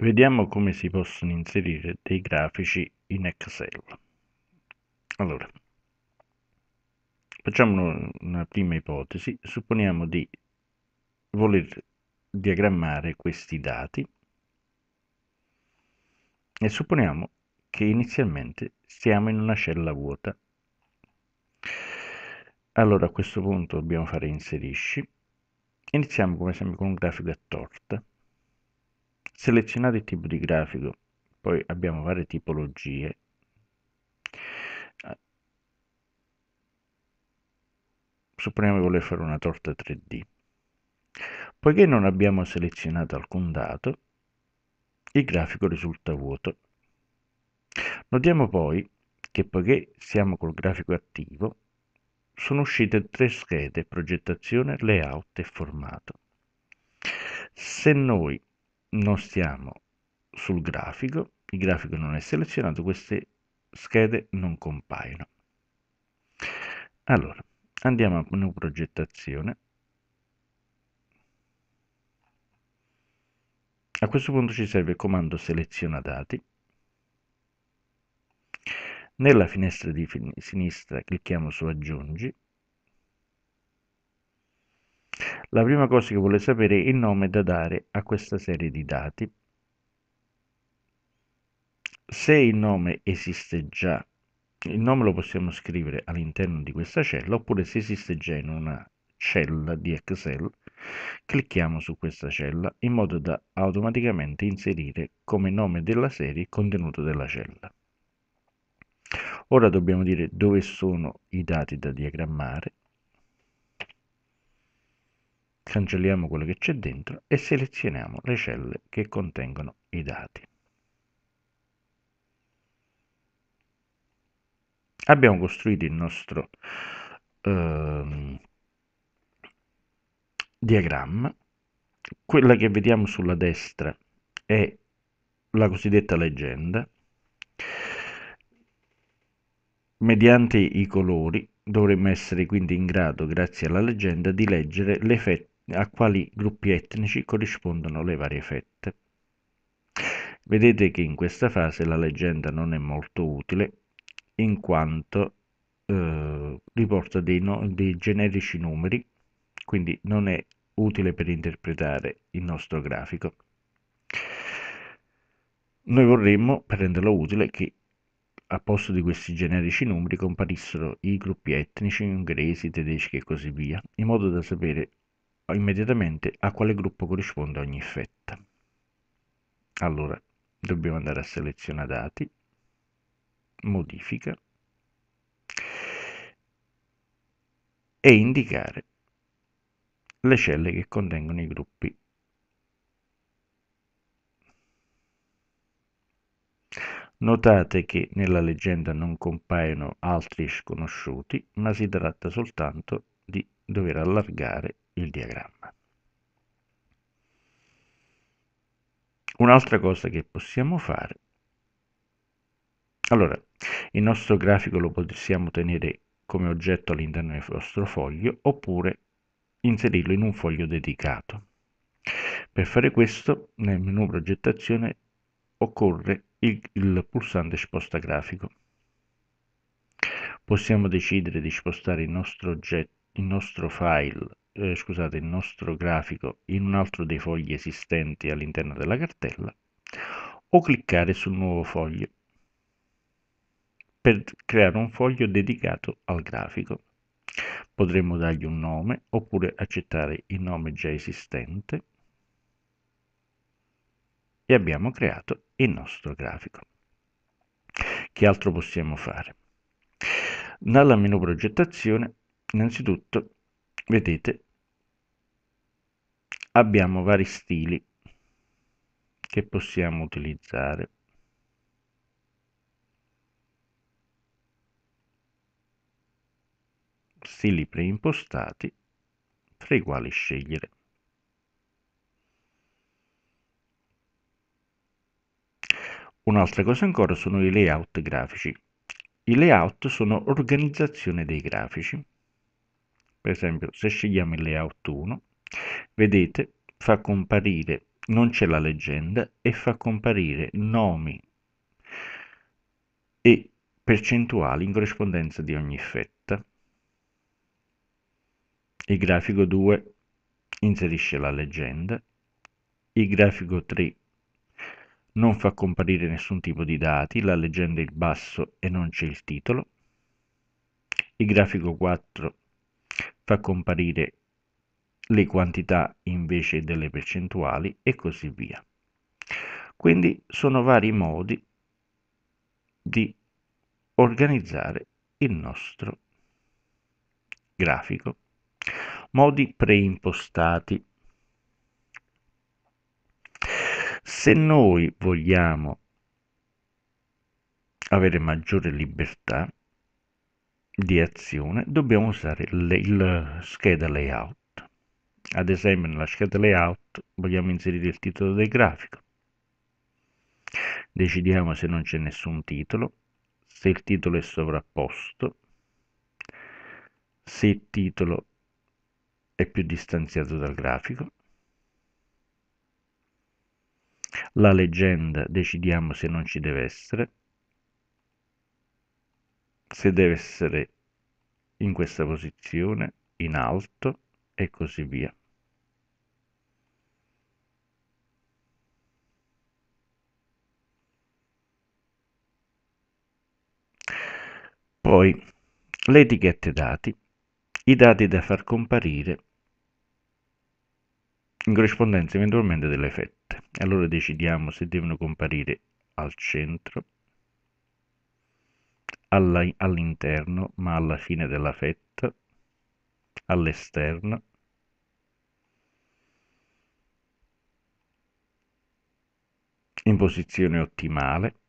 Vediamo come si possono inserire dei grafici in Excel. Allora, facciamo una prima ipotesi. Supponiamo di voler diagrammare questi dati e supponiamo che inizialmente siamo in una cella vuota. Allora a questo punto dobbiamo fare inserisci. Iniziamo come sempre con un grafico a torta selezionate il tipo di grafico poi abbiamo varie tipologie supponiamo di voler fare una torta 3D poiché non abbiamo selezionato alcun dato il grafico risulta vuoto notiamo poi che poiché siamo col grafico attivo sono uscite tre schede progettazione layout e formato se noi non stiamo sul grafico, il grafico non è selezionato, queste schede non compaiono. Allora, andiamo a menu progettazione. A questo punto ci serve il comando seleziona dati. Nella finestra di sinistra clicchiamo su aggiungi la prima cosa che vuole sapere è il nome da dare a questa serie di dati. Se il nome esiste già, il nome lo possiamo scrivere all'interno di questa cella oppure se esiste già in una cella di Excel, clicchiamo su questa cella in modo da automaticamente inserire come nome della serie il contenuto della cella. Ora dobbiamo dire dove sono i dati da diagrammare cancelliamo quello che c'è dentro e selezioniamo le celle che contengono i dati. Abbiamo costruito il nostro eh, diagramma, quella che vediamo sulla destra è la cosiddetta leggenda, mediante i colori dovremmo essere quindi in grado, grazie alla leggenda, di leggere l'effetto a quali gruppi etnici corrispondono le varie fette. Vedete che in questa fase la leggenda non è molto utile in quanto eh, riporta dei, no dei generici numeri, quindi non è utile per interpretare il nostro grafico. Noi vorremmo, per renderlo utile, che a posto di questi generici numeri comparissero i gruppi etnici, ungheresi, tedeschi e così via, in modo da sapere immediatamente a quale gruppo corrisponde ogni fetta. Allora, dobbiamo andare a seleziona dati, modifica e indicare le celle che contengono i gruppi. Notate che nella leggenda non compaiono altri sconosciuti, ma si tratta soltanto di dover allargare il diagramma. Un'altra cosa che possiamo fare, allora il nostro grafico lo possiamo tenere come oggetto all'interno del nostro foglio oppure inserirlo in un foglio dedicato. Per fare questo nel menu progettazione occorre il, il pulsante sposta grafico. Possiamo decidere di spostare il nostro, oggetto, il nostro file eh, scusate, il nostro grafico in un altro dei fogli esistenti all'interno della cartella o cliccare sul nuovo foglio per creare un foglio dedicato al grafico. Potremmo dargli un nome oppure accettare il nome già esistente e abbiamo creato il nostro grafico. Che altro possiamo fare? Dalla menu progettazione innanzitutto vedete abbiamo vari stili che possiamo utilizzare stili preimpostati tra i quali scegliere Un'altra cosa ancora sono i layout grafici. I layout sono organizzazione dei grafici. Per esempio, se scegliamo il layout 1, vedete, fa comparire, non c'è la leggenda, e fa comparire nomi e percentuali in corrispondenza di ogni fetta. Il grafico 2 inserisce la leggenda, il grafico 3 non fa comparire nessun tipo di dati, la leggenda è il basso e non c'è il titolo, il grafico 4 fa comparire le quantità invece delle percentuali e così via. Quindi sono vari modi di organizzare il nostro grafico. Modi preimpostati. Se noi vogliamo avere maggiore libertà, di azione dobbiamo usare il scheda layout. Ad esempio nella scheda layout vogliamo inserire il titolo del grafico. Decidiamo se non c'è nessun titolo, se il titolo è sovrapposto, se il titolo è più distanziato dal grafico. La leggenda decidiamo se non ci deve essere se deve essere in questa posizione, in alto e così via. Poi le etichette dati, i dati da far comparire in corrispondenza eventualmente delle fette. Allora decidiamo se devono comparire al centro all'interno, ma alla fine della fetta, all'esterno. in posizione ottimale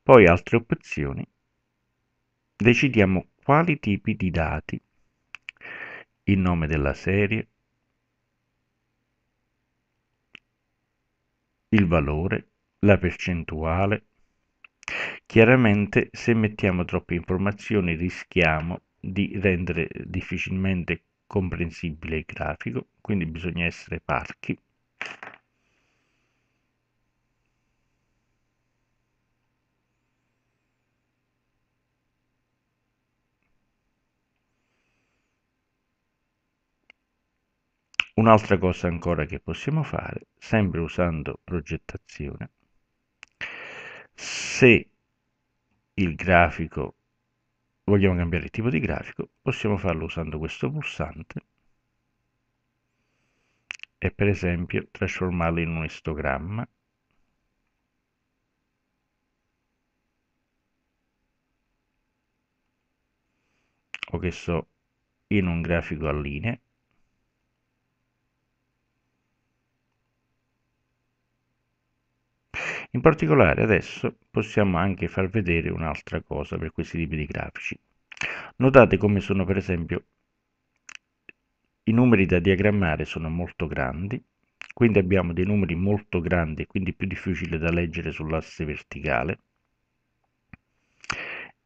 poi altre opzioni decidiamo quali tipi di dati il nome della serie il valore la percentuale Chiaramente se mettiamo troppe informazioni rischiamo di rendere difficilmente comprensibile il grafico, quindi bisogna essere parchi. Un'altra cosa ancora che possiamo fare, sempre usando progettazione, se il grafico, vogliamo cambiare il tipo di grafico, possiamo farlo usando questo pulsante e per esempio trasformarlo in un istogramma o che so in un grafico a linee In particolare adesso possiamo anche far vedere un'altra cosa per questi tipi di grafici. Notate come sono per esempio i numeri da diagrammare sono molto grandi, quindi abbiamo dei numeri molto grandi e quindi più difficile da leggere sull'asse verticale.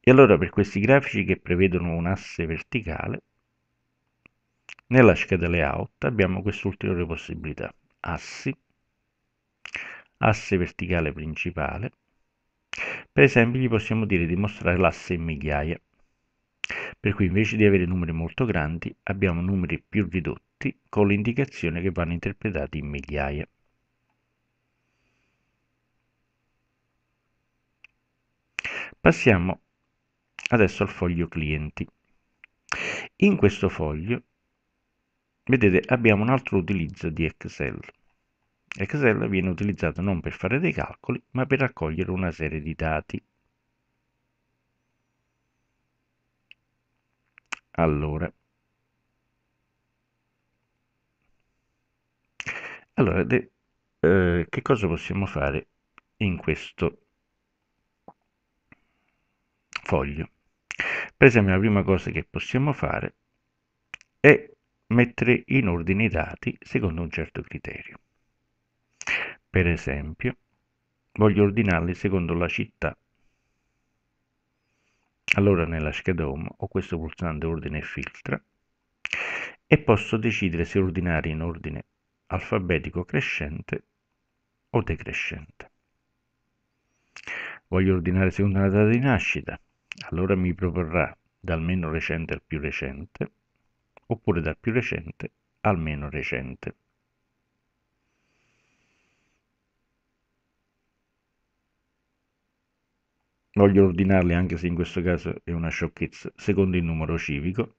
E allora per questi grafici che prevedono un asse verticale, nella scheda layout abbiamo quest'ulteriore possibilità, assi, asse verticale principale. Per esempio gli possiamo dire di mostrare l'asse in migliaia. Per cui invece di avere numeri molto grandi abbiamo numeri più ridotti con l'indicazione che vanno interpretati in migliaia. Passiamo adesso al foglio clienti. In questo foglio, vedete, abbiamo un altro utilizzo di Excel. Excel viene utilizzato non per fare dei calcoli, ma per raccogliere una serie di dati. Allora, allora de, eh, che cosa possiamo fare in questo foglio? Per esempio, la prima cosa che possiamo fare è mettere in ordine i dati secondo un certo criterio. Per esempio, voglio ordinarli secondo la città. Allora nella scheda Home ho questo pulsante ordine e filtra e posso decidere se ordinare in ordine alfabetico crescente o decrescente. Voglio ordinare secondo la data di nascita, allora mi proporrà dal meno recente al più recente oppure dal più recente al meno recente. voglio ordinarli anche se in questo caso è una sciocchezza, secondo il numero civico.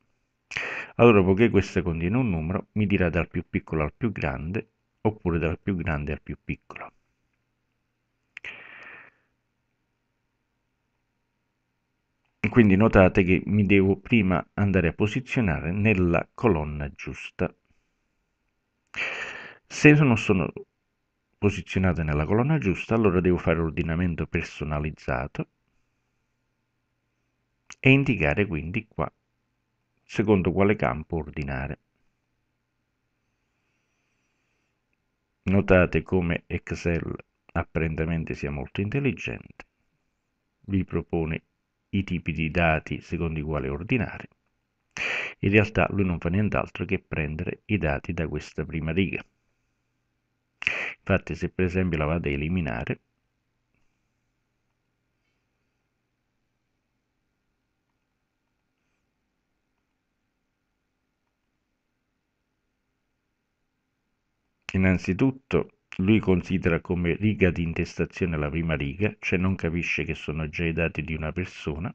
Allora, poiché questa contiene un numero, mi dirà dal più piccolo al più grande, oppure dal più grande al più piccolo. Quindi notate che mi devo prima andare a posizionare nella colonna giusta. Se non sono posizionate nella colonna giusta, allora devo fare ordinamento personalizzato e indicare quindi qua secondo quale campo ordinare. Notate come Excel apparentemente sia molto intelligente, vi propone i tipi di dati secondo i quali ordinare. In realtà lui non fa nient'altro che prendere i dati da questa prima riga. Infatti se per esempio la vado a eliminare, Innanzitutto lui considera come riga di intestazione la prima riga, cioè non capisce che sono già i dati di una persona,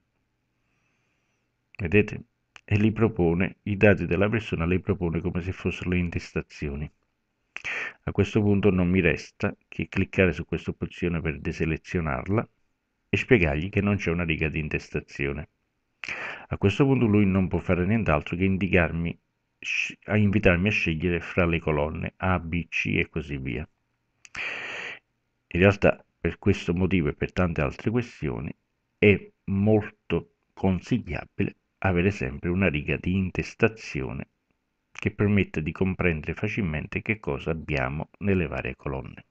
vedete? E li propone, i dati della persona li propone come se fossero le intestazioni. A questo punto non mi resta che cliccare su questa opzione per deselezionarla e spiegargli che non c'è una riga di intestazione. A questo punto lui non può fare nient'altro che indicarmi a invitarmi a scegliere fra le colonne A, B, C e così via. In realtà per questo motivo e per tante altre questioni è molto consigliabile avere sempre una riga di intestazione che permetta di comprendere facilmente che cosa abbiamo nelle varie colonne.